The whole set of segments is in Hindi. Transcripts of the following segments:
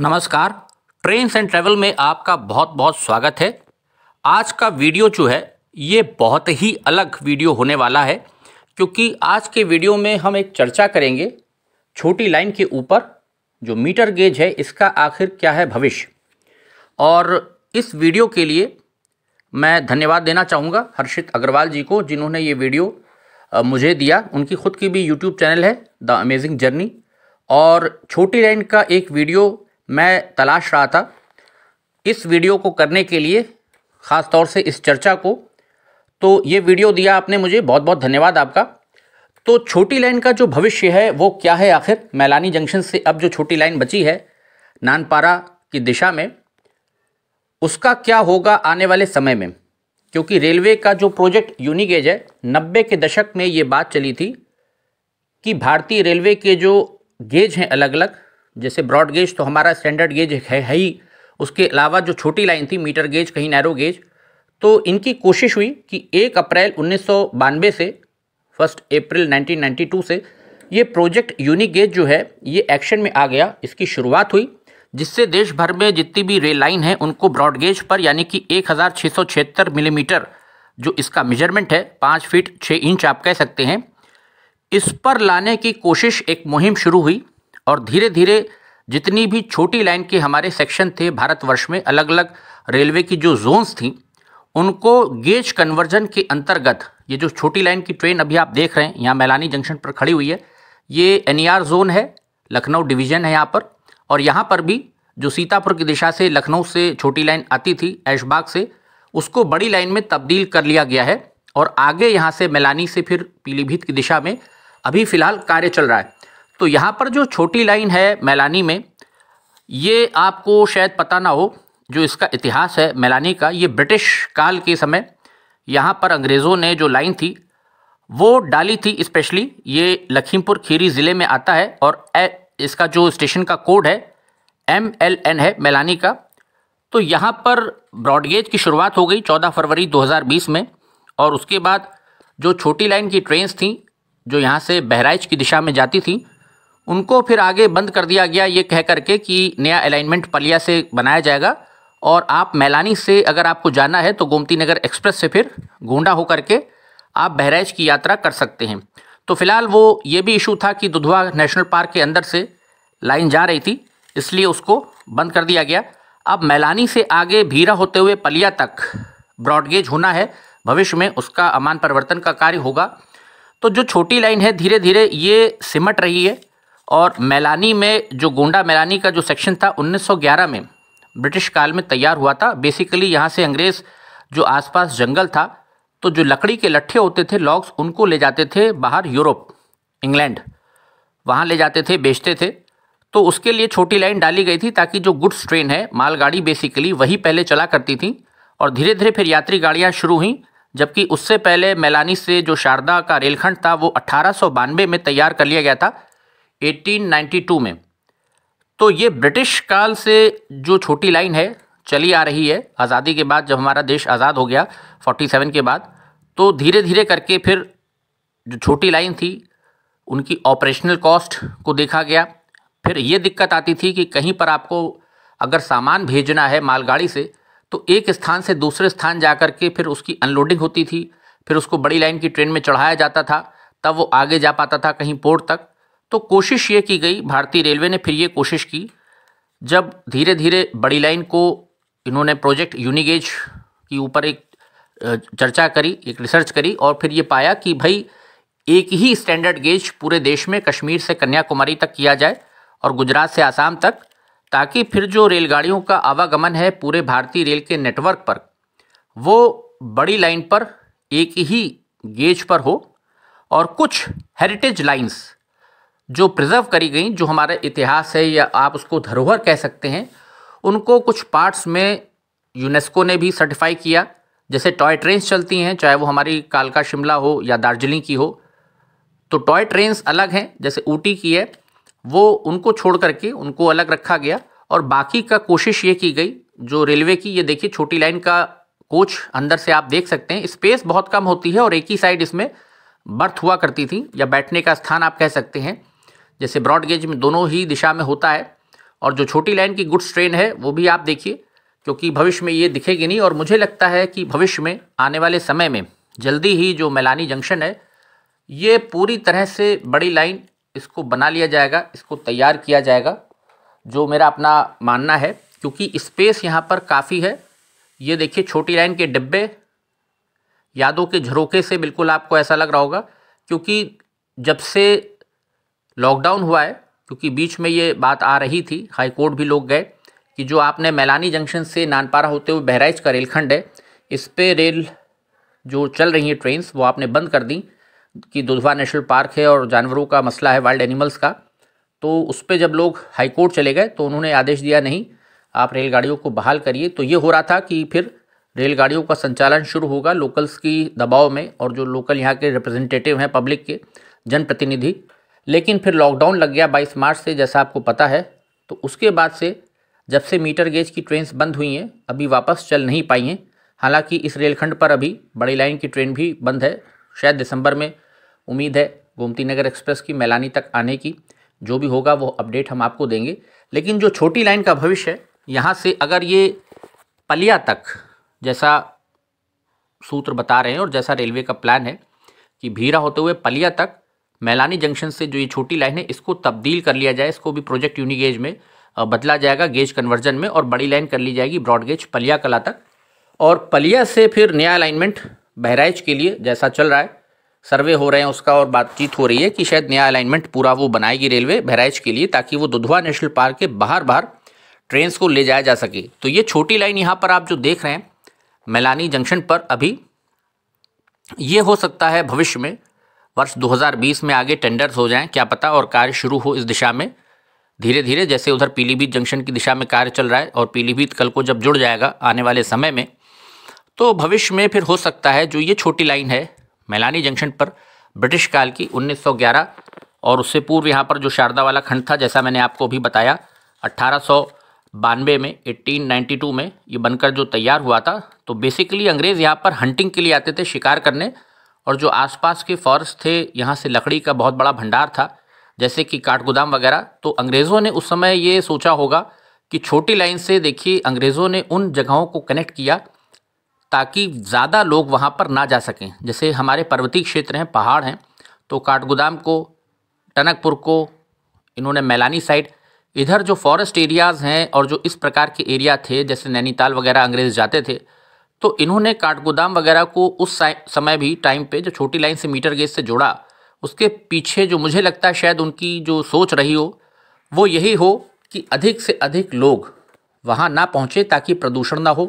नमस्कार ट्रेन्स एंड ट्रेवल में आपका बहुत बहुत स्वागत है आज का वीडियो जो है ये बहुत ही अलग वीडियो होने वाला है क्योंकि आज के वीडियो में हम एक चर्चा करेंगे छोटी लाइन के ऊपर जो मीटर गेज है इसका आखिर क्या है भविष्य और इस वीडियो के लिए मैं धन्यवाद देना चाहूँगा हर्षित अग्रवाल जी को जिन्होंने ये वीडियो मुझे दिया उनकी खुद की भी यूट्यूब चैनल है द अमेजिंग जर्नी और छोटी लाइन का एक वीडियो मैं तलाश रहा था इस वीडियो को करने के लिए ख़ास तौर से इस चर्चा को तो ये वीडियो दिया आपने मुझे बहुत बहुत धन्यवाद आपका तो छोटी लाइन का जो भविष्य है वो क्या है आखिर मैलानी जंक्शन से अब जो छोटी लाइन बची है नानपारा की दिशा में उसका क्या होगा आने वाले समय में क्योंकि रेलवे का जो प्रोजेक्ट यूनिगेज है नब्बे के दशक में ये बात चली थी कि भारतीय रेलवे के जो गेज हैं अलग अलग जैसे ब्रॉड गेज तो हमारा स्टैंडर्ड गेज है ही उसके अलावा जो छोटी लाइन थी मीटर गेज कहीं नैरो गेज तो इनकी कोशिश हुई कि एक अप्रैल उन्नीस से फर्स्ट अप्रैल 1992 से ये प्रोजेक्ट यूनिक गेज जो है ये एक्शन में आ गया इसकी शुरुआत हुई जिससे देश भर में जितनी भी रेल लाइन है उनको ब्रॉड गेज पर यानी कि एक मिलीमीटर जो इसका मेजरमेंट है पाँच फीट छः इंच आप कह सकते हैं इस पर लाने की कोशिश एक मुहिम शुरू हुई और धीरे धीरे जितनी भी छोटी लाइन के हमारे सेक्शन थे भारतवर्ष में अलग अलग रेलवे की जो जोन्स थी उनको गेज कन्वर्जन के अंतर्गत ये जो छोटी लाइन की ट्रेन अभी आप देख रहे हैं यहाँ मैलानी जंक्शन पर खड़ी हुई है ये एन जोन है लखनऊ डिवीजन है यहाँ पर और यहाँ पर भी जो सीतापुर की दिशा से लखनऊ से छोटी लाइन आती थी ऐशबाग से उसको बड़ी लाइन में तब्दील कर लिया गया है और आगे यहाँ से मैलानी से फिर पीलीभीत की दिशा में अभी फ़िलहाल कार्य चल रहा है तो यहाँ पर जो छोटी लाइन है मैलानी में ये आपको शायद पता ना हो जो इसका इतिहास है मैलानी का ये ब्रिटिश काल के समय यहाँ पर अंग्रेज़ों ने जो लाइन थी वो डाली थी स्पेशली ये लखीमपुर खीरी ज़िले में आता है और ए, इसका जो स्टेशन का कोड है एम एल एन है मैलानी का तो यहाँ पर ब्रॉडगेज की शुरुआत हो गई 14 फरवरी 2020 में और उसके बाद जो छोटी लाइन की ट्रेन्स थी जो यहाँ से बहराइच की दिशा में जाती थी उनको फिर आगे बंद कर दिया गया ये कह करके कि नया अलाइनमेंट पलिया से बनाया जाएगा और आप मैलानी से अगर आपको जाना है तो गोमती नगर एक्सप्रेस से फिर गोंडा होकर के आप बहराइच की यात्रा कर सकते हैं तो फिलहाल वो ये भी इशू था कि दुधवा नेशनल पार्क के अंदर से लाइन जा रही थी इसलिए उसको बंद कर दिया गया अब मैलानी से आगे भीरा होते हुए पलिया तक ब्रॉडगेज होना है भविष्य में उसका अमान परिवर्तन का कार्य होगा तो जो छोटी लाइन है धीरे धीरे ये सिमट रही है और मैलानी में जो गोंडा मैलानी का जो सेक्शन था 1911 में ब्रिटिश काल में तैयार हुआ था बेसिकली यहाँ से अंग्रेज़ जो आसपास जंगल था तो जो लकड़ी के लट्ठे होते थे लॉग्स उनको ले जाते थे बाहर यूरोप इंग्लैंड वहाँ ले जाते थे बेचते थे तो उसके लिए छोटी लाइन डाली गई थी ताकि जो गुड्स ट्रेन है मालगाड़ी बेसिकली वही पहले चला करती थी और धीरे धीरे फिर यात्री गाड़ियाँ शुरू हुई जबकि उससे पहले मैलानी से जो शारदा का रेलखंड था वो अट्ठारह में तैयार कर लिया गया था 1892 में तो ये ब्रिटिश काल से जो छोटी लाइन है चली आ रही है आज़ादी के बाद जब हमारा देश आज़ाद हो गया 47 के बाद तो धीरे धीरे करके फिर जो छोटी लाइन थी उनकी ऑपरेशनल कॉस्ट को देखा गया फिर ये दिक्कत आती थी कि कहीं पर आपको अगर सामान भेजना है मालगाड़ी से तो एक स्थान से दूसरे स्थान जा कर के फिर उसकी अनलोडिंग होती थी फिर उसको बड़ी लाइन की ट्रेन में चढ़ाया जाता था तब वो आगे जा पाता था कहीं पोर्ट तक तो कोशिश ये की गई भारतीय रेलवे ने फिर ये कोशिश की जब धीरे धीरे बड़ी लाइन को इन्होंने प्रोजेक्ट यूनिगेज के ऊपर एक चर्चा करी एक रिसर्च करी और फिर ये पाया कि भाई एक ही स्टैंडर्ड गेज पूरे देश में कश्मीर से कन्याकुमारी तक किया जाए और गुजरात से आसाम तक ताकि फिर जो रेलगाड़ियों का आवागमन है पूरे भारतीय रेल के नेटवर्क पर वो बड़ी लाइन पर एक ही गेज पर हो और कुछ हेरिटेज लाइंस जो प्रिजर्व करी गई जो हमारा इतिहास है या आप उसको धरोहर कह सकते हैं उनको कुछ पार्ट्स में यूनेस्को ने भी सर्टिफाई किया जैसे टॉय ट्रेन्स चलती हैं चाहे वो हमारी कालका शिमला हो या दार्जिलिंग की हो तो टॉय ट्रेन्स अलग हैं जैसे ऊटी की है वो उनको छोड़ करके उनको अलग रखा गया और बाकी का कोशिश ये की गई जो रेलवे की ये देखिए छोटी लाइन का कोच अंदर से आप देख सकते हैं स्पेस बहुत कम होती है और एक ही साइड इसमें बर्थ हुआ करती थी या बैठने का स्थान आप कह सकते हैं जैसे ब्रॉड गेज में दोनों ही दिशा में होता है और जो छोटी लाइन की गुड्स ट्रेन है वो भी आप देखिए क्योंकि भविष्य में ये दिखेगी नहीं और मुझे लगता है कि भविष्य में आने वाले समय में जल्दी ही जो मैलानी जंक्शन है ये पूरी तरह से बड़ी लाइन इसको बना लिया जाएगा इसको तैयार किया जाएगा जो मेरा अपना मानना है क्योंकि स्पेस यहाँ पर काफ़ी है ये देखिए छोटी लाइन के डिब्बे यादों के झरोके से बिल्कुल आपको ऐसा लग रहा होगा क्योंकि जब से लॉकडाउन हुआ है क्योंकि बीच में ये बात आ रही थी हाई कोर्ट भी लोग गए कि जो आपने मैलानी जंक्शन से नानपारा होते हुए बहराइच का रेलखंड है इस पर रेल जो चल रही हैं ट्रेन्स वो आपने बंद कर दी कि दुधवा नेशनल पार्क है और जानवरों का मसला है वाइल्ड एनिमल्स का तो उस पर जब लोग हाईकोर्ट चले गए तो उन्होंने आदेश दिया नहीं आप रेलगाड़ियों को बहाल करिए तो ये हो रहा था कि फिर रेलगाड़ियों का संचालन शुरू होगा लोकल्स की दबाव में और जो लोकल यहाँ के रिप्रेजेंटेटिव हैं पब्लिक के जनप्रतिनिधि लेकिन फिर लॉकडाउन लग गया बाईस मार्च से जैसा आपको पता है तो उसके बाद से जब से मीटर गेज की ट्रेन्स बंद हुई हैं अभी वापस चल नहीं पाई हैं हालांकि इस रेलखंड पर अभी बड़ी लाइन की ट्रेन भी बंद है शायद दिसंबर में उम्मीद है गोमती नगर एक्सप्रेस की मैलानी तक आने की जो भी होगा वो अपडेट हम आपको देंगे लेकिन जो छोटी लाइन का भविष्य है यहाँ से अगर ये पलिया तक जैसा सूत्र बता रहे हैं और जैसा रेलवे का प्लान है कि भीरा होते हुए पलिया तक मैलानी जंक्शन से जो ये छोटी लाइन है इसको तब्दील कर लिया जाए इसको भी प्रोजेक्ट यूनिगेज में बदला जाएगा गेज कन्वर्जन में और बड़ी लाइन कर ली जाएगी ब्रॉडगेज पलिया कला तक और पलिया से फिर नया अलाइनमेंट बहराइच के लिए जैसा चल रहा है सर्वे हो रहे हैं उसका और बातचीत हो रही है कि शायद नया अलाइनमेंट पूरा वो बनाएगी रेलवे बहराइच के लिए ताकि वो दुधवा नेशनल पार्क के बाहर बाहर ट्रेन को ले जाया जा सके तो ये छोटी लाइन यहाँ पर आप जो देख रहे हैं मैलानी जंक्शन पर अभी ये हो सकता है भविष्य में वर्ष 2020 में आगे टेंडर्स हो जाएं क्या पता और कार्य शुरू हो इस दिशा में धीरे धीरे जैसे उधर पीलीभीत जंक्शन की दिशा में कार्य चल रहा है और पीलीभीत कल को जब जुड़ जाएगा आने वाले समय में तो भविष्य में फिर हो सकता है जो ये छोटी लाइन है मैलानी जंक्शन पर ब्रिटिश काल की 1911 और उससे पूर्व यहाँ पर जो शारदा वाला खंड था जैसा मैंने आपको अभी बताया अट्ठारह में 1892 में ये बनकर जो तैयार हुआ था तो बेसिकली अंग्रेज़ यहाँ पर हंटिंग के लिए आते थे शिकार करने और जो आसपास के फॉरेस्ट थे यहाँ से लकड़ी का बहुत बड़ा भंडार था जैसे कि काठगोदाम वगैरह तो अंग्रेज़ों ने उस समय ये सोचा होगा कि छोटी लाइन से देखिए अंग्रेज़ों ने उन जगहों को कनेक्ट किया ताकि ज़्यादा लोग वहाँ पर ना जा सकें जैसे हमारे पर्वतीय क्षेत्र हैं पहाड़ हैं तो काठगोदाम को टनकपुर को इन्होंने मैलानी साइड इधर जो फॉरेस्ट एरियाज़ हैं और जो इस प्रकार के एरिया थे जैसे नैनीताल वगैरह अंग्रेज़ जाते थे तो इन्होंने काठगोदाम वगैरह को उस समय भी टाइम पे जो छोटी लाइन से मीटर गेज से जोड़ा उसके पीछे जो मुझे लगता है शायद उनकी जो सोच रही हो वो यही हो कि अधिक से अधिक लोग वहाँ ना पहुँचे ताकि प्रदूषण ना हो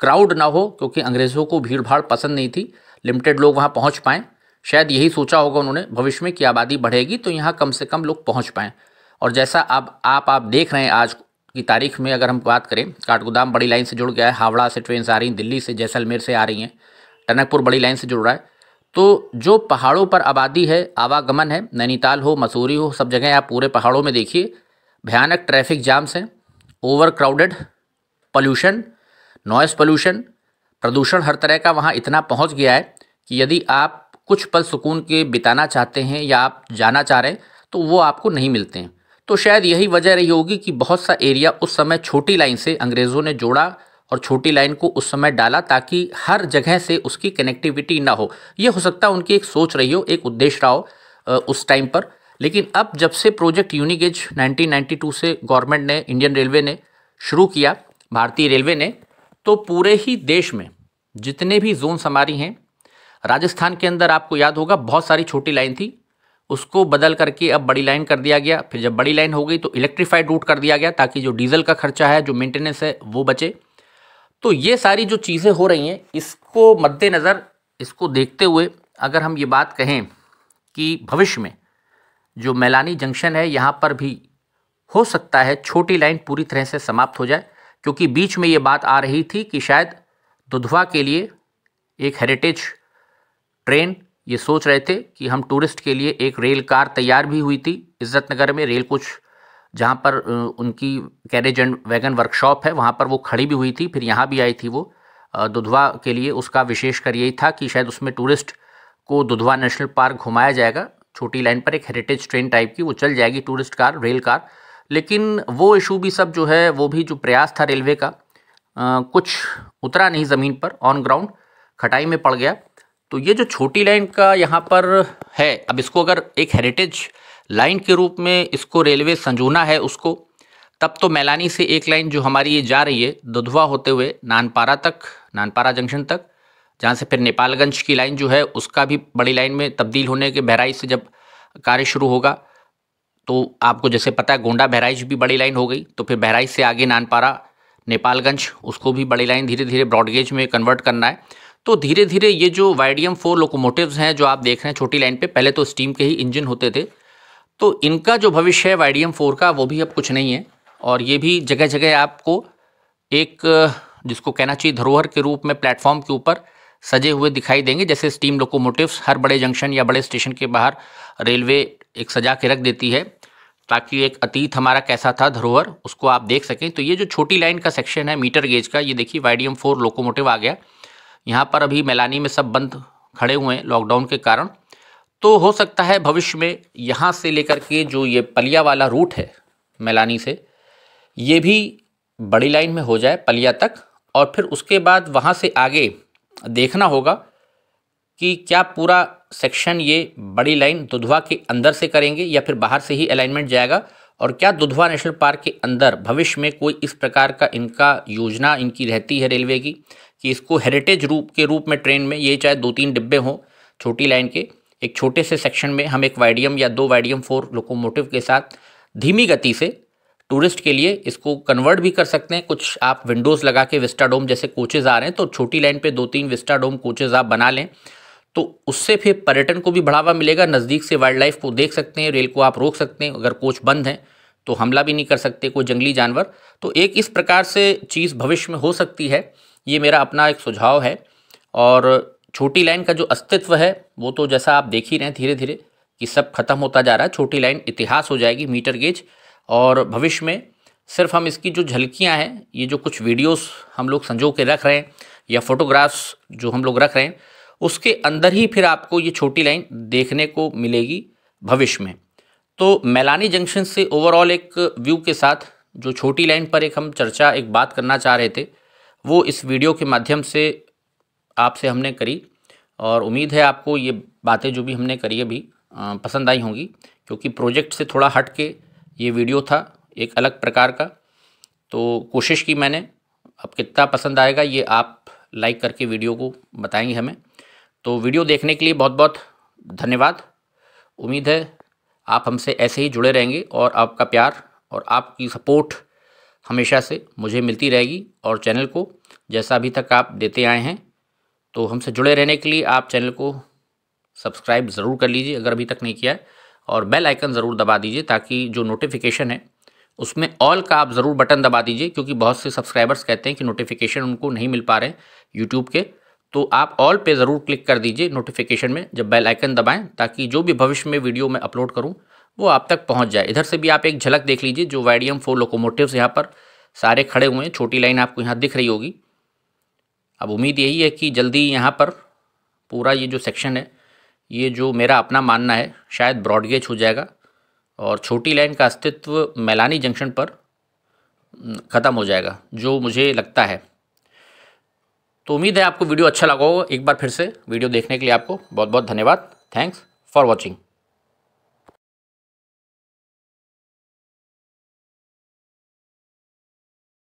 क्राउड ना हो क्योंकि अंग्रेज़ों को भीड़ भाड़ पसंद नहीं थी लिमिटेड लोग वहाँ पहुँच पाएँ शायद यही सोचा होगा उन्होंने भविष्य में कि आबादी बढ़ेगी तो यहाँ कम से कम लोग पहुँच पाएँ और जैसा आप आप आप देख रहे हैं आज की तारीख में अगर हम बात करें काठगोदाम बड़ी लाइन से जुड़ गया है हावड़ा से ट्रेन आ रही दिल्ली से जैसलमेर से आ रही हैं टनकपुर बड़ी लाइन से जुड़ रहा है तो जो पहाड़ों पर आबादी है आवागमन है नैनीताल हो मसूरी हो सब जगह आप पूरे पहाड़ों में देखिए भयानक ट्रैफिक जाम्स हैं overcrowded pollution noise pollution प्रदूषण हर तरह का वहाँ इतना पहुँच गया है कि यदि आप कुछ पल सुकून के बिताना चाहते हैं या आप जाना चाह रहे हैं तो वो आपको नहीं मिलते हैं तो शायद यही वजह रही होगी कि बहुत सा एरिया उस समय छोटी लाइन से अंग्रेज़ों ने जोड़ा और छोटी लाइन को उस समय डाला ताकि हर जगह से उसकी कनेक्टिविटी ना हो ये हो सकता है उनकी एक सोच रही हो एक उद्देश्य रहा हो उस टाइम पर लेकिन अब जब से प्रोजेक्ट यूनिगेज 1992 से गवर्नमेंट ने इंडियन रेलवे ने शुरू किया भारतीय रेलवे ने तो पूरे ही देश में जितने भी जोन हमारी हैं राजस्थान के अंदर आपको याद होगा बहुत सारी छोटी लाइन थी उसको बदल करके अब बड़ी लाइन कर दिया गया फिर जब बड़ी लाइन हो गई तो इलेक्ट्रीफाइड रूट कर दिया गया ताकि जो डीजल का खर्चा है जो मेंटेनेंस है वो बचे तो ये सारी जो चीज़ें हो रही हैं इसको मद्देनज़र इसको देखते हुए अगर हम ये बात कहें कि भविष्य में जो मैलानी जंक्शन है यहाँ पर भी हो सकता है छोटी लाइन पूरी तरह से समाप्त हो जाए क्योंकि बीच में ये बात आ रही थी कि शायद दुधवा के लिए एक हेरिटेज ट्रेन ये सोच रहे थे कि हम टूरिस्ट के लिए एक रेल कार तैयार भी हुई थी इज़्ज़त नगर में रेल कुछ जहाँ पर उनकी कैरेज एंड वैगन वर्कशॉप है वहाँ पर वो खड़ी भी हुई थी फिर यहाँ भी आई थी वो दुधवा के लिए उसका विशेष कर यही था कि शायद उसमें टूरिस्ट को दुधवा नेशनल पार्क घुमाया जाएगा छोटी लाइन पर एक हेरिटेज ट्रेन टाइप की वो चल जाएगी टूरिस्ट कार रेल कार लेकिन वो इशू भी सब जो है वो भी जो प्रयास था रेलवे का आ, कुछ उतरा नहीं ज़मीन पर ऑन ग्राउंड खटाई में पड़ गया तो ये जो छोटी लाइन का यहाँ पर है अब इसको अगर एक हेरिटेज लाइन के रूप में इसको रेलवे संजोना है उसको तब तो मैलानी से एक लाइन जो हमारी ये जा रही है दुधवा होते हुए नानपारा तक नानपारा जंक्शन तक जहाँ से फिर नेपालगंज की लाइन जो है उसका भी बड़ी लाइन में तब्दील होने के बहराइच से जब कार्य शुरू होगा तो आपको जैसे पता है गोंडा बहराइच भी बड़ी लाइन हो गई तो फिर बहराइच से आगे नानपारा नेपालगंज उसको भी बड़ी लाइन धीरे धीरे ब्रॉडगेज में कन्वर्ट करना है तो धीरे धीरे ये जो वाइडियम फोर लोकोमोटिव्स हैं जो आप देख रहे हैं छोटी लाइन पे पहले तो स्टीम के ही इंजन होते थे तो इनका जो भविष्य है वाइडियम फोर का वो भी अब कुछ नहीं है और ये भी जगह जगह आपको एक जिसको कहना चाहिए धरोहर के रूप में प्लेटफॉर्म के ऊपर सजे हुए दिखाई देंगे जैसे स्टीम लोकोमोटिव्स हर बड़े जंक्शन या बड़े स्टेशन के बाहर रेलवे एक सजा के रख देती है ताकि एक अतीत हमारा कैसा था धरोहर उसको आप देख सकें तो ये जो छोटी लाइन का सेक्शन है मीटर गेज का ये देखिए वाइडियम फोर लोकोमोटिव आ गया यहाँ पर अभी मैलानी में सब बंद खड़े हुए हैं लॉकडाउन के कारण तो हो सकता है भविष्य में यहाँ से लेकर के जो ये पलिया वाला रूट है मैलानी से ये भी बड़ी लाइन में हो जाए पलिया तक और फिर उसके बाद वहाँ से आगे देखना होगा कि क्या पूरा सेक्शन ये बड़ी लाइन दुधवा के अंदर से करेंगे या फिर बाहर से ही अलाइनमेंट जाएगा और क्या दुधवा नेशनल पार्क के अंदर भविष्य में कोई इस प्रकार का इनका योजना इनकी रहती है रेलवे की कि इसको हेरिटेज रूप के रूप में ट्रेन में ये चाहे दो तीन डिब्बे हों छोटी लाइन के एक छोटे से सेक्शन में हम एक वाइडियम या दो वाइडियम फोर लोकोमोटिव के साथ धीमी गति से टूरिस्ट के लिए इसको कन्वर्ट भी कर सकते हैं कुछ आप विंडोज़ लगा के विस्टाडोम जैसे कोचेज़ आ रहे हैं तो छोटी लाइन पे दो तीन विस्टाडोम कोचेज़ आप बना लें तो उससे फिर पर्यटन को भी बढ़ावा मिलेगा नज़दीक से वाइल्ड लाइफ को देख सकते हैं रेल को आप रोक सकते हैं अगर कोच बंद हैं तो हमला भी नहीं कर सकते कोई जंगली जानवर तो एक इस प्रकार से चीज़ भविष्य में हो सकती है ये मेरा अपना एक सुझाव है और छोटी लाइन का जो अस्तित्व है वो तो जैसा आप देख ही रहे हैं धीरे धीरे कि सब खत्म होता जा रहा है छोटी लाइन इतिहास हो जाएगी मीटर गेज और भविष्य में सिर्फ हम इसकी जो झलकियाँ हैं ये जो कुछ वीडियोस हम लोग संजो के रख रहे हैं या फोटोग्राफ्स जो हम लोग रख रहे हैं उसके अंदर ही फिर आपको ये छोटी लाइन देखने को मिलेगी भविष्य में तो मैलानी जंक्शन से ओवरऑल एक व्यू के साथ जो छोटी लाइन पर एक हम चर्चा एक बात करना चाह रहे थे वो इस वीडियो के माध्यम से आपसे हमने करी और उम्मीद है आपको ये बातें जो भी हमने करी अभी पसंद आई होंगी क्योंकि प्रोजेक्ट से थोड़ा हट के ये वीडियो था एक अलग प्रकार का तो कोशिश की मैंने अब कितना पसंद आएगा ये आप लाइक करके वीडियो को बताएंगे हमें तो वीडियो देखने के लिए बहुत बहुत धन्यवाद उम्मीद है आप हमसे ऐसे ही जुड़े रहेंगे और आपका प्यार और आपकी सपोर्ट हमेशा से मुझे मिलती रहेगी और चैनल को जैसा अभी तक आप देते आए हैं तो हमसे जुड़े रहने के लिए आप चैनल को सब्सक्राइब ज़रूर कर लीजिए अगर अभी तक नहीं किया है और बेल आइकन ज़रूर दबा दीजिए ताकि जो नोटिफिकेशन है उसमें ऑल का आप ज़रूर बटन दबा दीजिए क्योंकि बहुत से सब्सक्राइबर्स कहते हैं कि नोटिफिकेशन उनको नहीं मिल पा रहे यूट्यूब के तो आप ऑल पे ज़रूर क्लिक कर दीजिए नोटिफिकेशन में जब बेल आइकन दबाएं ताकि जो भी भविष्य में वीडियो मैं अपलोड करूं वो आप तक पहुँच जाए इधर से भी आप एक झलक देख लीजिए जो वाइडियम फोर लोकोमोटिव्स यहाँ पर सारे खड़े हुए हैं छोटी लाइन आपको यहाँ दिख रही होगी अब उम्मीद यही है कि जल्दी यहाँ पर पूरा ये जो सेक्शन है ये जो मेरा अपना मानना है शायद ब्रॉडगेज हो जाएगा और छोटी लाइन का अस्तित्व मैलानी जंक्शन पर ख़त्म हो जाएगा जो मुझे लगता है तो उम्मीद है आपको वीडियो अच्छा लगा होगा एक बार फिर से वीडियो देखने के लिए आपको बहुत बहुत धन्यवाद थैंक्स फॉर वॉचिंग